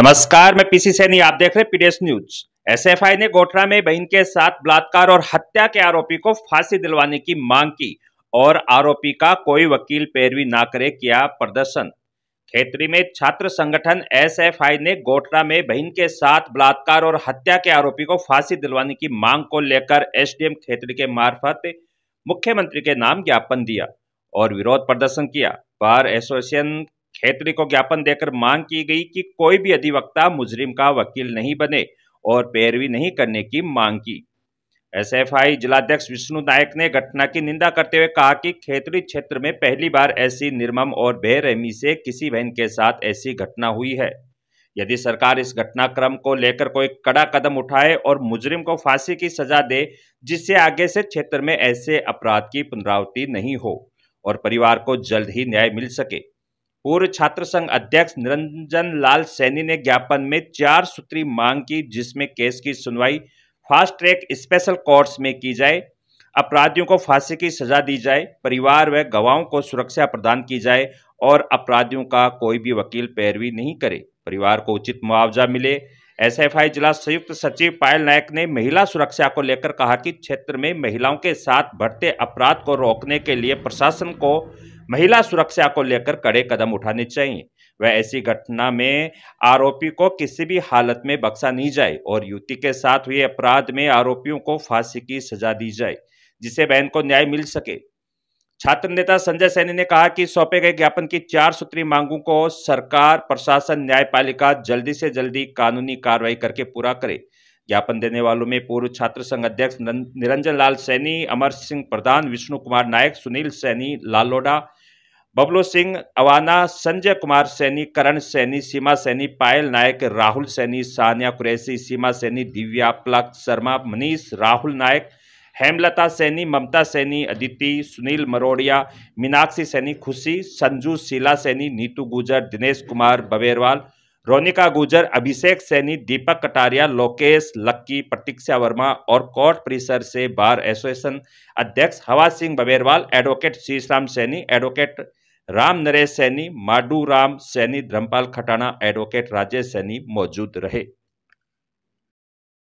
नमस्कार मैं पीसी सैनी आप देख रहे हैं पीडीएस न्यूज एसएफआई ने गोठरा में बहन के साथ बलात्कार और हत्या के आरोपी को फांसी दिलवाने की मांग की और आरोपी का कोई वकील पैरवी ना करे किया प्रदर्शन खेतरी में छात्र संगठन एसएफआई ने गोठरा में बहन के साथ बलात्कार और हत्या के आरोपी को फांसी दिलवाने की मांग को लेकर एस खेतरी के मार्फत मुख्यमंत्री के नाम ज्ञापन दिया और विरोध प्रदर्शन किया बार एसोसिएशन खेतरी को ज्ञापन देकर मांग की गई कि कोई भी अधिवक्ता मुजरिम का वकील नहीं बने और पैरवी नहीं करने की मांग की एसएफआई जिलाध्यक्ष विष्णु नायक ने घटना की निंदा करते हुए कहा कि खेतरी क्षेत्र में पहली बार ऐसी निर्मम और बेरहमी से किसी बहन के साथ ऐसी घटना हुई है यदि सरकार इस घटनाक्रम को लेकर कोई कड़ा कदम उठाए और मुजरिम को फांसी की सजा दे जिससे आगे से क्षेत्र में ऐसे अपराध की पुनरावृत्ति नहीं हो और परिवार को जल्द ही न्याय मिल सके पूर्व छात्र संघ अध्यक्ष निरंजन लाल सैनी ने ज्ञापन में चार सूत्री मांग की जिसमें केस की सुनवाई फास्ट ट्रैक स्पेशल कोर्ट्स में की जाए अपराधियों को फांसी की सजा दी जाए परिवार व गवाहों को सुरक्षा प्रदान की जाए और अपराधियों का कोई भी वकील पैरवी नहीं करे परिवार को उचित मुआवजा मिले एसएफआई जिला संयुक्त सचिव पायल नायक ने महिला सुरक्षा को लेकर कहा कि क्षेत्र में महिलाओं के साथ बढ़ते अपराध को रोकने के लिए प्रशासन को महिला सुरक्षा को लेकर कड़े कदम उठाने चाहिए वह ऐसी घटना में आरोपी को किसी भी हालत में बख्शा नहीं जाए और युवती के साथ हुए अपराध में आरोपियों को फांसी की सजा दी जाए जिसे बहन को न्याय मिल सके छात्र नेता संजय सैनी ने कहा कि सौंपे गए ज्ञापन की चार सूत्री मांगों को सरकार प्रशासन न्यायपालिका जल्दी से जल्दी कानूनी कार्रवाई करके पूरा करे ज्ञापन देने वालों में पूर्व छात्र संघ अध्यक्ष निरंजन लाल सैनी अमर सिंह प्रधान विष्णु कुमार नायक सुनील सैनी लालोडा बबलू सिंह अवाना संजय कुमार सैनी करण सैनी सीमा सैनी पायल नायक राहुल सैनी सानिया कुरैसी सीमा सैनी दिव्या प्लक शर्मा मनीष राहुल नायक हेमलता सैनी ममता सैनी अदिति सुनील मरोड़िया मीनाक्षी सैनी खुशी संजू शीला सैनी नीतू गुजर दिनेश कुमार बबेरवाल रोनिका गुजर अभिषेक सैनी दीपक कटारिया लोकेश लक्की प्रतीक्षा वर्मा और कोर्ट परिसर से बार एसोसिएशन अध्यक्ष Hawa Singh Baberwal advocate Shriram Saini advocate Ram Naresh Saini Madu Ram Saini Dharampal Khatana advocate Rajesh Saini मौजूद रहे